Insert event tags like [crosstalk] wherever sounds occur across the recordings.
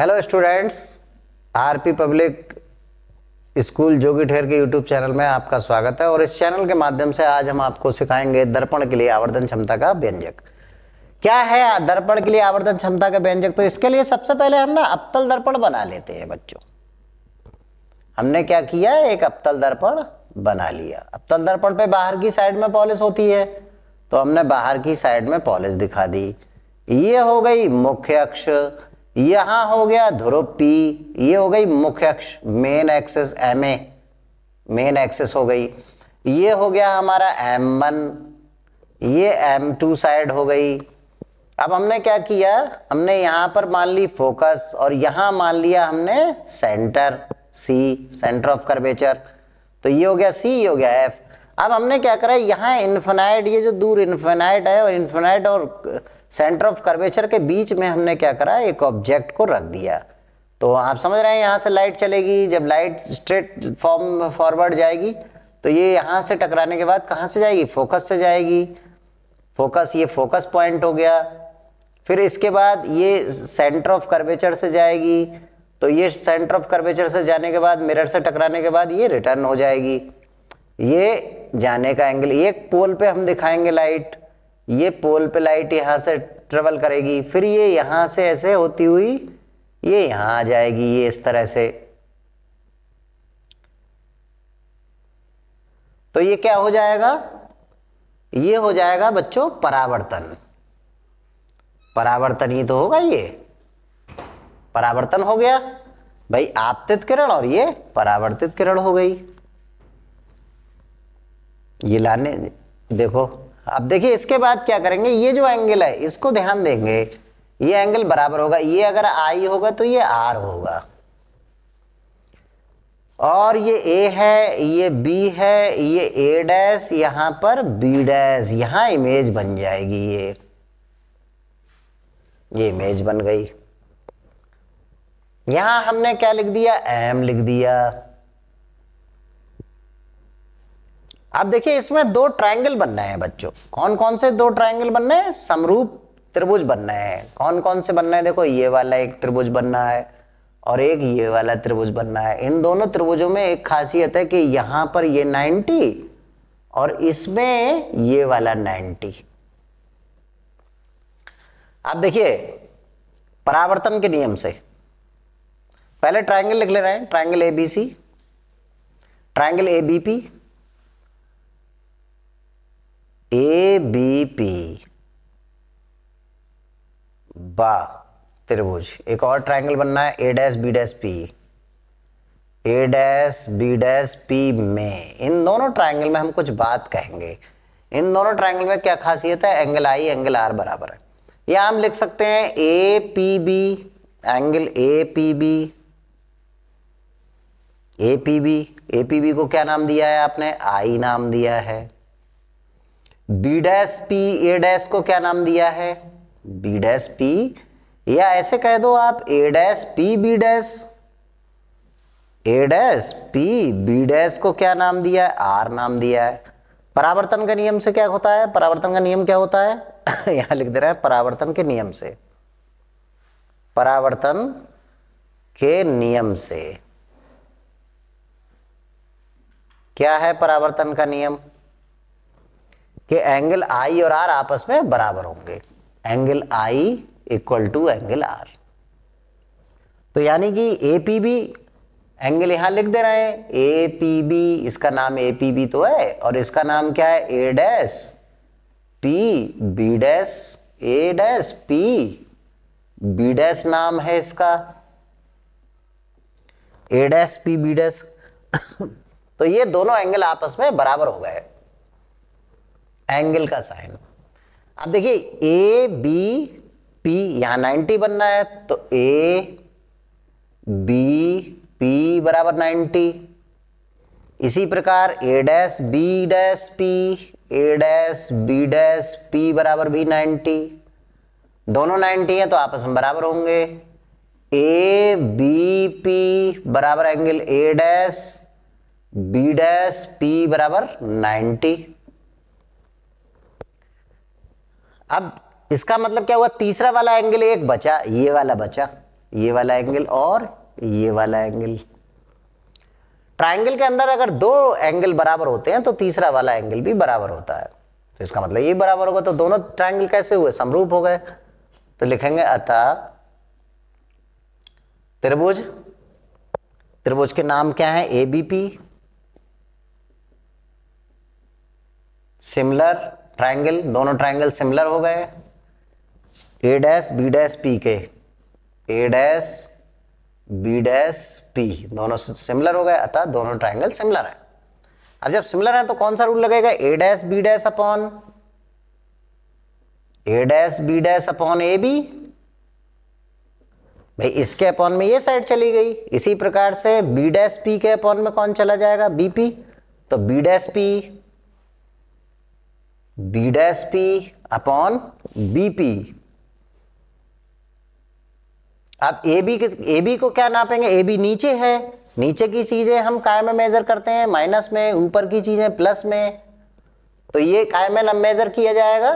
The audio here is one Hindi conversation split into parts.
hello students RP public school Jogi Ther के यूट्यूब चैनल में आपका स्वागत है और इस चैनल के माध्यम से आज हम आपको सिखाएंगे दर्पण के लिए आवर्धन क्षमता का व्यंजक क्या है दर्पण के लिए आवर्धन क्षमता का व्यंजक तो इसके लिए सबसे पहले हम ना अपतल दर्पण बना लेते हैं बच्चों हमने क्या किया एक अपतल दर्पण बना लिया अपतल दर्पण पे बाहर की साइड में पॉलिश होती है तो हमने बाहर की साइड में पॉलिश दिखा दी ये हो गई मुख्य अक्ष यहां हो गया ध्रुव पी ये हो गई मुख्य अक्ष main axis M A main axis हो गई ये हो गया हमारा एम वन ये एम टू साइड हो गई अब हमने क्या किया हमने यहाँ पर मान ली फोकस और यहाँ मान लिया हमने centre C centre of curvature तो ये हो गया सी ये हो गया एफ अब हमने क्या करा यहाँ इन्फेनाइट ये जो दूर इन्फेनाइट है और इन्फेनाइट और सेंटर ऑफ कर्वेचर के बीच में हमने क्या करा एक ऑब्जेक्ट को रख दिया तो आप समझ रहे हैं यहाँ से लाइट चलेगी जब लाइट स्ट्रेट फॉर्म फॉरवर्ड जाएगी तो ये यहाँ से टकराने के बाद कहाँ से जाएगी फोकस से जाएगी फोकस ये फोकस पॉइंट हो गया फिर इसके बाद ये सेंटर ऑफ कर्वेचर से जाएगी तो ये सेंटर ऑफ कर्वेचर से जाने के बाद मिरर से टकराने के बाद ये रिटर्न हो जाएगी ये जाने का एंगल ये पोल पे हम दिखाएंगे लाइट ये पोल पे लाइट यहाँ से ट्रेवल करेगी फिर ये यहाँ से ऐसे होती हुई ये यहाँ आ जाएगी ये इस तरह से तो ये क्या हो जाएगा ये हो जाएगा बच्चों परावर्तन परावर्तन ही तो होगा ये परावर्तन हो गया भाई आपतित किरण और ये परावर्तित किरण हो गई ये लाने देखो अब देखिए इसके बाद क्या करेंगे ये जो एंगल है इसको ध्यान देंगे ये एंगल बराबर होगा ये अगर आई होगा तो ये आर होगा और ये ए है ये बी है ये ए डैश यहाँ पर बी डैश यहाँ इमेज बन जाएगी ये ये इमेज बन गई यहाँ हमने क्या लिख दिया एम लिख दिया आप देखिए इसमें दो ट्रायंगल बनना है बच्चों कौन कौन से दो ट्रायंगल बनना है समरूप त्रिभुज बनना है कौन कौन से बनना है देखो ये वाला एक त्रिभुज बनना है और एक ये वाला त्रिभुज बनना है इन दोनों त्रिभुजों में एक खासियत है कि यहां पर ये 90 और इसमें ये वाला 90 आप देखिए परावर्तन के नियम से पहले ट्राइंगल लिख ले रहे हैं triangle ABC triangle ABP A B P बा त्रिभुज एक और ट्राइंगल बनना है A dash B dash P A dash B dash P में इन दोनों ट्राइंगल में हम कुछ बात कहेंगे इन दोनों ट्राइंगल में क्या खासियत है एंगल आई एंगल आर बराबर है या हम लिख सकते हैं A P B angle A P B A P B A P B को क्या नाम दिया है आपने आई नाम दिया है B dash P A dash को क्या नाम दिया है बी डैश पी या ऐसे कह दो आप A dash P B dash A dash P B dash को क्या नाम दिया है आर नाम दिया है परावर्तन के नियम से क्या होता है परावर्तन का नियम क्या होता है [laughs] यहां लिख दे रहा है परावर्तन के नियम से परावर्तन के नियम से क्या है परावर्तन का नियम कि एंगल आई और आर आपस में बराबर होंगे angle I equal to angle R तो यानी कि ए पी बी एंगल यहां लिख दे रहे हैं ए पी बी इसका नाम ए पी बी तो है और इसका नाम क्या है A dash P B dash A dash P B dash नाम है इसका A dash P B dash तो ये दोनों एंगल आपस में बराबर हो गए एंगल का साइन अब देखिए ए बी पी यहां 90 बनना है तो ए बी पी बराबर 90 इसी प्रकार A dash B dash P A dash B dash P बराबर भी 90 दोनों 90 हैं तो आपस में बराबर होंगे ए बी पी बराबर angle A dash B dash P बराबर नाइन्टी अब इसका मतलब क्या हुआ तीसरा वाला एंगल एक बचा ये वाला बचा ये वाला एंगल और ये वाला एंगल ट्राइंगल के अंदर अगर दो एंगल बराबर होते हैं तो तीसरा वाला एंगल भी बराबर होता है तो इसका मतलब ये बराबर होगा तो दोनों ट्राइंगल कैसे हुए समरूप हो गए तो लिखेंगे अतः त्रिभुज त्रिभुज के नाम क्या है एबीपी सिमिलर ट्राइंगल दोनों ट्राइंगल सिमिलर हो गए A dash B dash P के A dash B dash P दोनों सिमिलर हो गए अतः दोनों ट्राइंगल सिमिलर है अब जब सिमिलर है तो कौन सा रूल लगेगा A dash B dash upon A dash B dash upon A B भाई इसके अपॉन में ये साइड चली गई इसी प्रकार से बी डैश पी के अपॉन में कौन चला जाएगा बी पी तो B dash P B dash P upon B P अब ए बी ए बी को क्या नापेंगे ए बी नीचे है नीचे की चीजें हम काय में मेजर करते हैं माइनस में ऊपर की चीजें प्लस में तो ये काय में मेजर किया जाएगा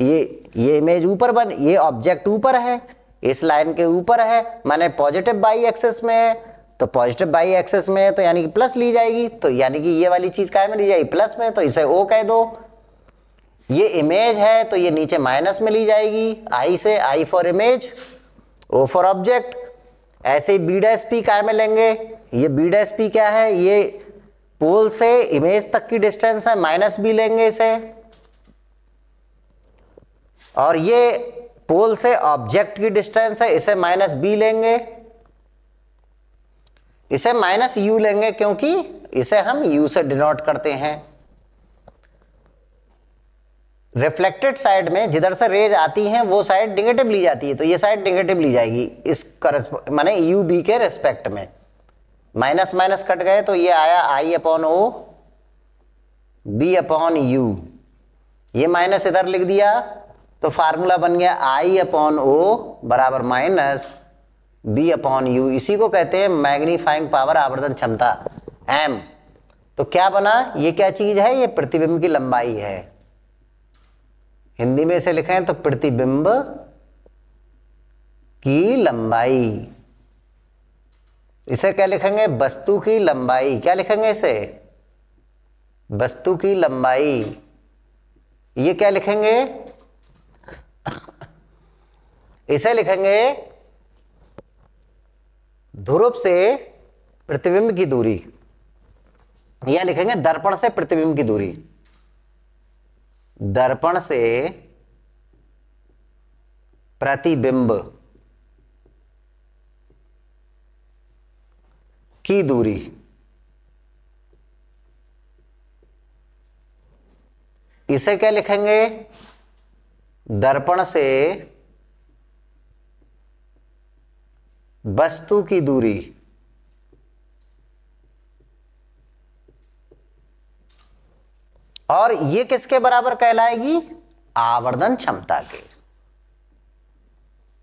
ये ये इमेज ऊपर बन ये ऑब्जेक्ट ऊपर है इस लाइन के ऊपर है मैंने पॉजिटिव बाई एक्सेस में है तो पॉजिटिव बाई एक्सेस में है तो यानी कि प्लस ली जाएगी तो यानी कि ये वाली चीज काय में ली जाएगी प्लस में तो इसे ओ कह दो ये इमेज है तो ये नीचे माइनस में ली जाएगी आई से I for image O for object ऐसे ही बी डैस पी काय में लेंगे ये बी डैस पी क्या है ये पोल से इमेज तक की डिस्टेंस है माइनस बी लेंगे इसे और ये पोल से ऑब्जेक्ट की डिस्टेंस है इसे माइनस बी लेंगे इसे माइनस यू लेंगे क्योंकि इसे हम यू से डिनोट करते हैं रिफ्लेक्टेड साइड में जिधर से रेज आती हैं वो साइड निगेटिव ली जाती है तो ये साइड निगेटिव ली जाएगी इस माने यू बी के रेस्पेक्ट में माइनस माइनस कट गए तो ये आया I upon O B upon u ये माइनस इधर लिख दिया तो फार्मूला बन गया आई अपॉन ओ बराबर माइनस बी अपॉन यू इसी को कहते हैं मैग्नीफाइंग पावर आवर्धन क्षमता एम तो क्या बना ये क्या चीज़ है ये प्रतिबिंब की लंबाई है हिंदी में इसे लिखें तो प्रतिबिंब की लंबाई इसे क्या लिखेंगे वस्तु की लंबाई क्या लिखेंगे इसे वस्तु की लंबाई ये क्या लिखेंगे इसे लिखेंगे ध्रुव से प्रतिबिंब की दूरी या लिखेंगे दर्पण से प्रतिबिंब की दूरी दर्पण से प्रतिबिंब की दूरी इसे क्या लिखेंगे दर्पण से वस्तु की दूरी और ये किसके बराबर कहलाएगी आवर्धन क्षमता के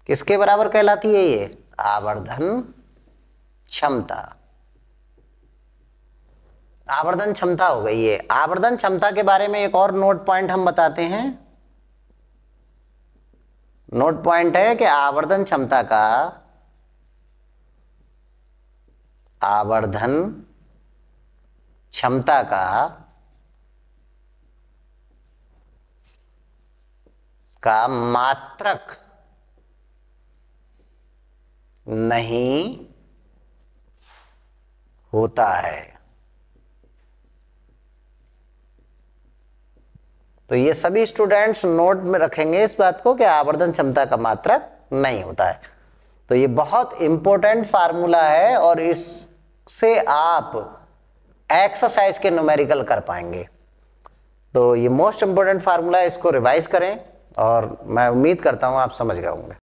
किसके बराबर कहलाती है ये आवर्धन क्षमता आवर्धन क्षमता हो गई है आवर्धन क्षमता के बारे में एक और नोट पॉइंट हम बताते हैं नोट पॉइंट है कि आवर्धन क्षमता का आवर्धन क्षमता का का मात्रक नहीं होता है तो ये सभी स्टूडेंट्स नोट में रखेंगे इस बात को कि आवर्धन क्षमता का मात्रक नहीं होता है तो ये बहुत इंपॉर्टेंट फार्मूला है और इससे आप एक्सरसाइज के न्यूमेरिकल कर पाएंगे तो ये मोस्ट इंपॉर्टेंट फार्मूला है इसको रिवाइज करें और मैं उम्मीद करता हूँ आप समझ गए होंगे